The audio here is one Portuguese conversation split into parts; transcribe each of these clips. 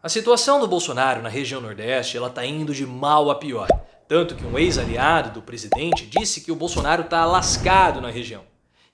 A situação do Bolsonaro na região Nordeste ela está indo de mal a pior. Tanto que um ex-aliado do presidente disse que o Bolsonaro está lascado na região.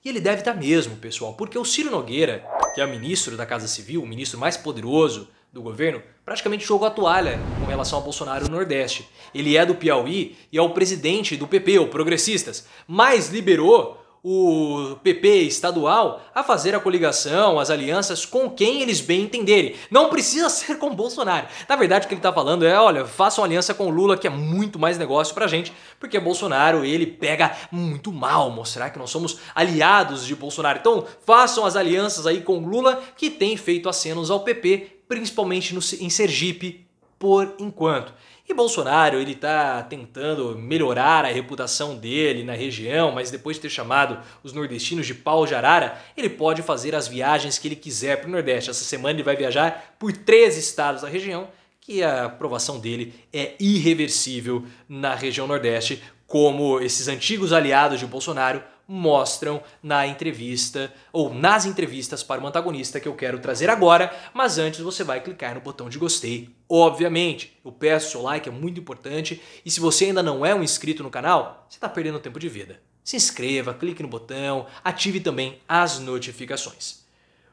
E ele deve estar tá mesmo, pessoal, porque o Ciro Nogueira, que é o ministro da Casa Civil, o ministro mais poderoso do governo, praticamente jogou a toalha com relação ao Bolsonaro no Nordeste. Ele é do Piauí e é o presidente do PP, o Progressistas, mas liberou o PP estadual a fazer a coligação, as alianças com quem eles bem entenderem. Não precisa ser com Bolsonaro. Na verdade, o que ele está falando é, olha, façam aliança com Lula, que é muito mais negócio pra gente, porque Bolsonaro, ele pega muito mal mostrar que nós somos aliados de Bolsonaro. Então, façam as alianças aí com Lula, que tem feito acenos ao PP, principalmente no, em Sergipe por enquanto. E Bolsonaro, ele está tentando melhorar a reputação dele na região, mas depois de ter chamado os nordestinos de pau de arara, ele pode fazer as viagens que ele quiser para o Nordeste. Essa semana ele vai viajar por três estados da região, que a aprovação dele é irreversível na região Nordeste, como esses antigos aliados de Bolsonaro mostram na entrevista ou nas entrevistas para o antagonista que eu quero trazer agora, mas antes você vai clicar no botão de gostei. Obviamente, eu peço seu like, é muito importante, e se você ainda não é um inscrito no canal, você está perdendo tempo de vida. Se inscreva, clique no botão, ative também as notificações.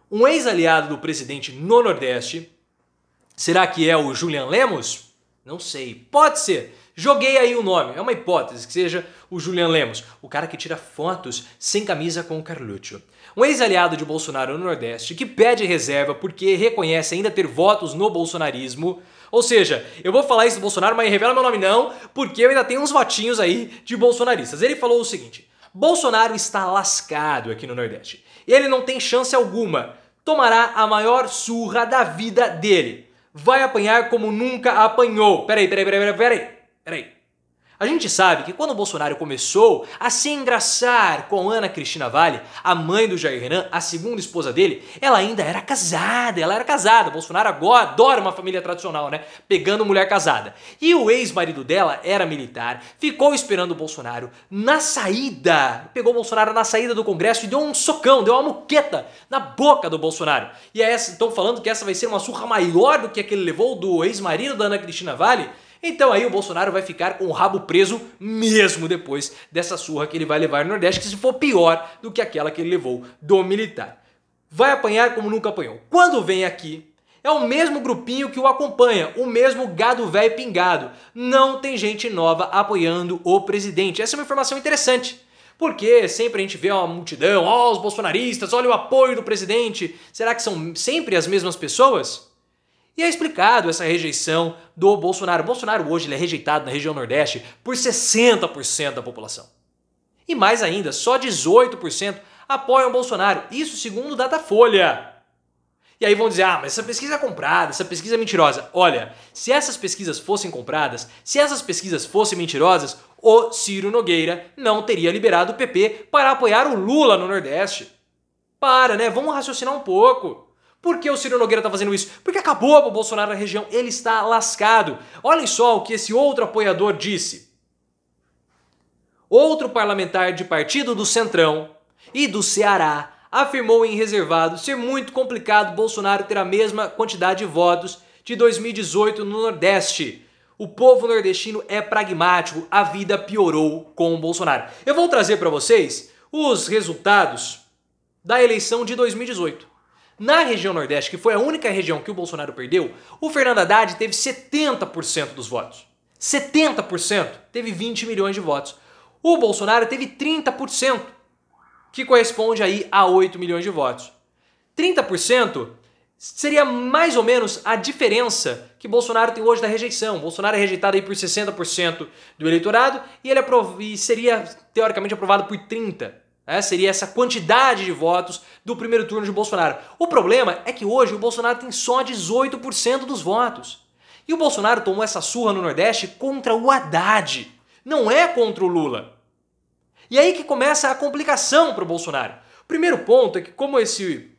Um ex-aliado do presidente no Nordeste, será que é o Julian Lemos? Não sei, pode ser. Joguei aí o nome, é uma hipótese que seja o Julian Lemos, o cara que tira fotos sem camisa com o Carluccio. Um ex-aliado de Bolsonaro no Nordeste que pede reserva porque reconhece ainda ter votos no bolsonarismo. Ou seja, eu vou falar isso do Bolsonaro, mas revela meu nome não, porque eu ainda tenho uns votinhos aí de bolsonaristas. Ele falou o seguinte: Bolsonaro está lascado aqui no Nordeste. Ele não tem chance alguma. Tomará a maior surra da vida dele. Vai apanhar como nunca apanhou. Peraí, peraí, peraí, peraí, peraí. Peraí. A gente sabe que quando o Bolsonaro começou a se engraçar com Ana Cristina Vale, a mãe do Jair Renan, a segunda esposa dele, ela ainda era casada, ela era casada. Bolsonaro agora adora uma família tradicional, né? Pegando mulher casada. E o ex-marido dela era militar, ficou esperando o Bolsonaro na saída, pegou o Bolsonaro na saída do Congresso e deu um socão, deu uma muqueta na boca do Bolsonaro. E é estão falando que essa vai ser uma surra maior do que a que ele levou do ex-marido da Ana Cristina Vale? Então aí o Bolsonaro vai ficar com o rabo preso mesmo depois dessa surra que ele vai levar no Nordeste, que se for pior do que aquela que ele levou do militar. Vai apanhar como nunca apanhou. Quando vem aqui, é o mesmo grupinho que o acompanha, o mesmo gado velho pingado. Não tem gente nova apoiando o presidente. Essa é uma informação interessante. Porque sempre a gente vê uma multidão, ó, oh, os bolsonaristas, olha o apoio do presidente. Será que são sempre as mesmas pessoas? E é explicado essa rejeição do Bolsonaro. O Bolsonaro hoje ele é rejeitado na região Nordeste por 60% da população. E mais ainda, só 18% apoiam o Bolsonaro. Isso segundo o Datafolha. E aí vão dizer, ah, mas essa pesquisa é comprada, essa pesquisa é mentirosa. Olha, se essas pesquisas fossem compradas, se essas pesquisas fossem mentirosas, o Ciro Nogueira não teria liberado o PP para apoiar o Lula no Nordeste. Para, né? Vamos raciocinar um pouco. Por que o Ciro Nogueira está fazendo isso? Porque acabou o Bolsonaro na região, ele está lascado. Olhem só o que esse outro apoiador disse. Outro parlamentar de partido do Centrão e do Ceará afirmou em reservado ser muito complicado Bolsonaro ter a mesma quantidade de votos de 2018 no Nordeste. O povo nordestino é pragmático, a vida piorou com o Bolsonaro. Eu vou trazer para vocês os resultados da eleição de 2018. Na região Nordeste, que foi a única região que o Bolsonaro perdeu, o Fernando Haddad teve 70% dos votos. 70% teve 20 milhões de votos. O Bolsonaro teve 30%, que corresponde aí a 8 milhões de votos. 30% seria mais ou menos a diferença que Bolsonaro tem hoje da rejeição. Bolsonaro é rejeitado aí por 60% do eleitorado e ele é seria teoricamente aprovado por 30. É, seria essa quantidade de votos do primeiro turno de Bolsonaro. O problema é que hoje o Bolsonaro tem só 18% dos votos. E o Bolsonaro tomou essa surra no Nordeste contra o Haddad, não é contra o Lula. E aí que começa a complicação para o Bolsonaro. O primeiro ponto é que, como esse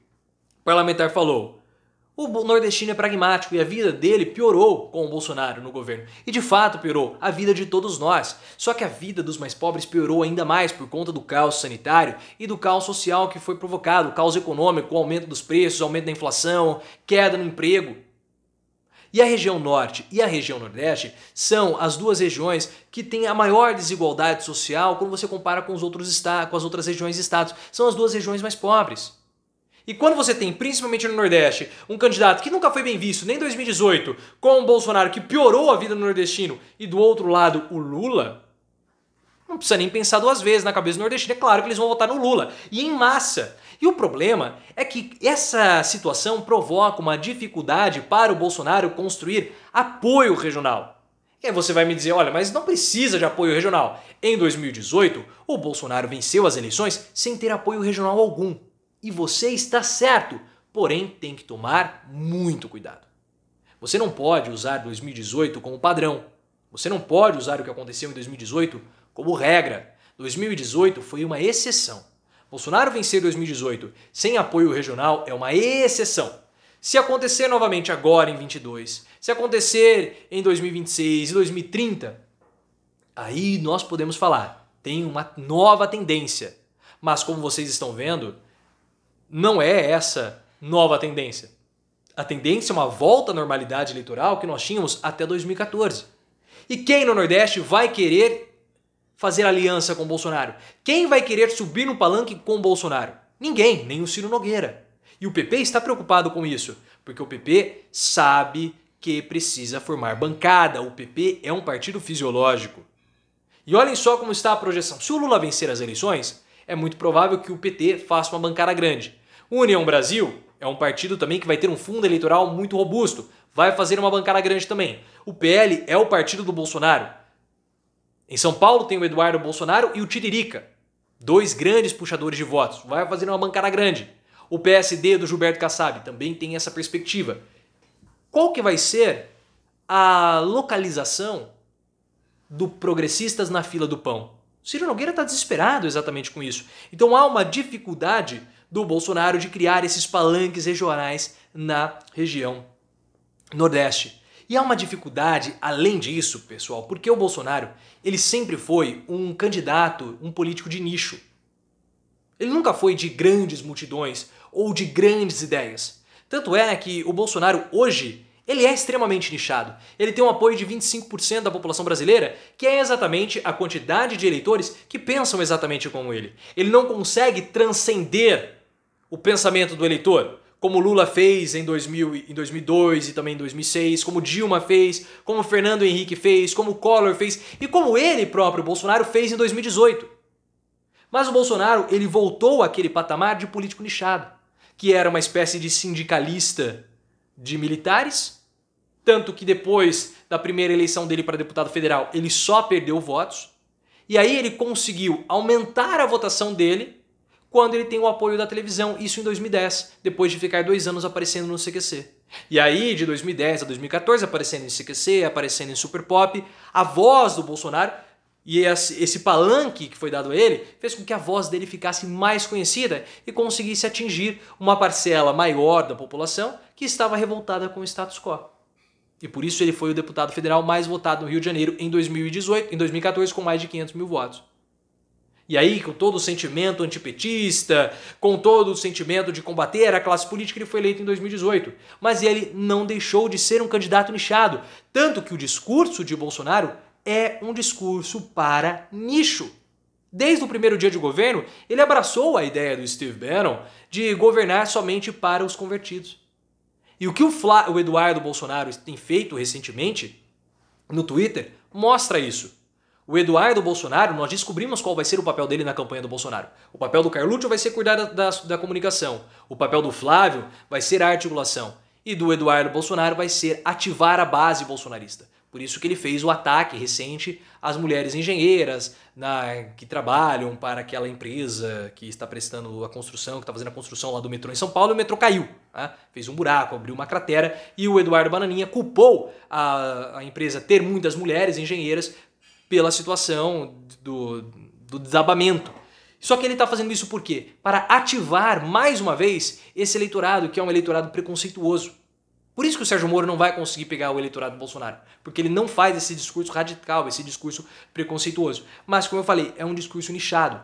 parlamentar falou, o nordestino é pragmático e a vida dele piorou com o Bolsonaro no governo. E de fato piorou a vida de todos nós. Só que a vida dos mais pobres piorou ainda mais por conta do caos sanitário e do caos social que foi provocado, o caos econômico, o aumento dos preços, o aumento da inflação, queda no emprego. E a região norte e a região nordeste são as duas regiões que têm a maior desigualdade social quando você compara com os outros estados, com as outras regiões e estados. São as duas regiões mais pobres. E quando você tem, principalmente no Nordeste, um candidato que nunca foi bem visto, nem em 2018, com o Bolsonaro que piorou a vida do nordestino, e do outro lado o Lula, não precisa nem pensar duas vezes na cabeça do nordestino. É claro que eles vão votar no Lula, e em massa. E o problema é que essa situação provoca uma dificuldade para o Bolsonaro construir apoio regional. E aí você vai me dizer, olha, mas não precisa de apoio regional. Em 2018, o Bolsonaro venceu as eleições sem ter apoio regional algum. E você está certo, porém tem que tomar muito cuidado. Você não pode usar 2018 como padrão. Você não pode usar o que aconteceu em 2018 como regra. 2018 foi uma exceção. Bolsonaro vencer 2018 sem apoio regional é uma exceção. Se acontecer novamente agora em 22, se acontecer em 2026 e 2030, aí nós podemos falar, tem uma nova tendência. Mas como vocês estão vendo, não é essa nova tendência. A tendência é uma volta à normalidade eleitoral que nós tínhamos até 2014. E quem no Nordeste vai querer fazer aliança com Bolsonaro? Quem vai querer subir no palanque com Bolsonaro? Ninguém, nem o Ciro Nogueira. E o PP está preocupado com isso, porque o PP sabe que precisa formar bancada. O PP é um partido fisiológico. E olhem só como está a projeção. Se o Lula vencer as eleições, é muito provável que o PT faça uma bancada grande. União Brasil é um partido também que vai ter um fundo eleitoral muito robusto, vai fazer uma bancada grande também. O PL é o partido do Bolsonaro. Em São Paulo tem o Eduardo Bolsonaro e o Tiririca, dois grandes puxadores de votos, vai fazer uma bancada grande. O PSD do Gilberto Kassab também tem essa perspectiva. Qual que vai ser a localização do progressistas na fila do pão? Ciro Nogueira está desesperado exatamente com isso. Então há uma dificuldade do Bolsonaro de criar esses palanques regionais na região Nordeste. E há uma dificuldade além disso, pessoal, porque o Bolsonaro, ele sempre foi um candidato, um político de nicho. Ele nunca foi de grandes multidões ou de grandes ideias. Tanto é né, que o Bolsonaro hoje, ele é extremamente nichado. Ele tem um apoio de 25% da população brasileira, que é exatamente a quantidade de eleitores que pensam exatamente como ele. Ele não consegue transcender o pensamento do eleitor, como Lula fez em, 2000, em 2002 e também em 2006, como Dilma fez, como Fernando Henrique fez, como Collor fez e como ele próprio, Bolsonaro, fez em 2018. Mas o Bolsonaro ele voltou àquele patamar de político nichado, que era uma espécie de sindicalista de militares, tanto que depois da primeira eleição dele para deputado federal ele só perdeu votos, e aí ele conseguiu aumentar a votação dele quando ele tem o apoio da televisão, isso em 2010, depois de ficar dois anos aparecendo no CQC. E aí, de 2010 a 2014, aparecendo em CQC, aparecendo em Super Pop, a voz do Bolsonaro e esse palanque que foi dado a ele fez com que a voz dele ficasse mais conhecida e conseguisse atingir uma parcela maior da população que estava revoltada com o status quo. E por isso ele foi o deputado federal mais votado no Rio de Janeiro em 2018, em 2014, com mais de 500 mil votos. E aí, com todo o sentimento antipetista, com todo o sentimento de combater a classe política, ele foi eleito em 2018. Mas ele não deixou de ser um candidato nichado. Tanto que o discurso de Bolsonaro é um discurso para nicho. Desde o primeiro dia de governo, ele abraçou a ideia do Steve Bannon de governar somente para os convertidos. E o que o, Fla o Eduardo Bolsonaro tem feito recentemente no Twitter mostra isso. O Eduardo Bolsonaro, nós descobrimos qual vai ser o papel dele na campanha do Bolsonaro. O papel do Carlucci vai ser cuidar da, da, da comunicação. O papel do Flávio vai ser a articulação. E do Eduardo Bolsonaro vai ser ativar a base bolsonarista. Por isso que ele fez o ataque recente às mulheres engenheiras na, que trabalham para aquela empresa que está prestando a construção, que está fazendo a construção lá do metrô em São Paulo, e o metrô caiu. Tá? Fez um buraco, abriu uma cratera, e o Eduardo Bananinha culpou a, a empresa ter muitas mulheres engenheiras pela situação do, do desabamento. Só que ele está fazendo isso por quê? Para ativar mais uma vez esse eleitorado, que é um eleitorado preconceituoso. Por isso que o Sérgio Moro não vai conseguir pegar o eleitorado do Bolsonaro, porque ele não faz esse discurso radical, esse discurso preconceituoso. Mas como eu falei, é um discurso nichado.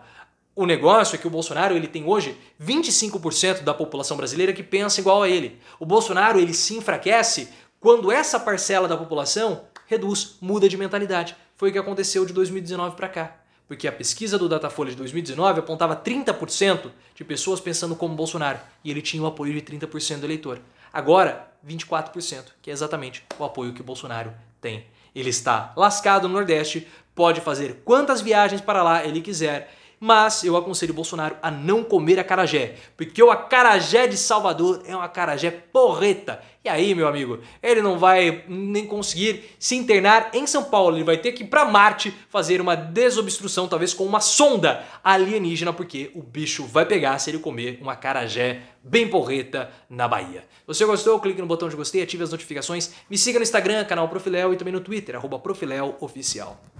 O negócio é que o Bolsonaro ele tem hoje 25% da população brasileira que pensa igual a ele. O Bolsonaro ele se enfraquece quando essa parcela da população reduz, muda de mentalidade foi o que aconteceu de 2019 para cá. Porque a pesquisa do Datafolha de 2019 apontava 30% de pessoas pensando como Bolsonaro, e ele tinha o apoio de 30% do eleitor. Agora, 24%, que é exatamente o apoio que o Bolsonaro tem. Ele está lascado no Nordeste, pode fazer quantas viagens para lá ele quiser, mas eu aconselho o Bolsonaro a não comer acarajé, porque o acarajé de Salvador é um acarajé porreta. E aí, meu amigo, ele não vai nem conseguir se internar em São Paulo, ele vai ter que ir para Marte fazer uma desobstrução, talvez com uma sonda alienígena, porque o bicho vai pegar se ele comer um acarajé bem porreta na Bahia. Se você gostou? Clique no botão de gostei, ative as notificações, me siga no Instagram, canal Profilel e também no Twitter, arroba Oficial.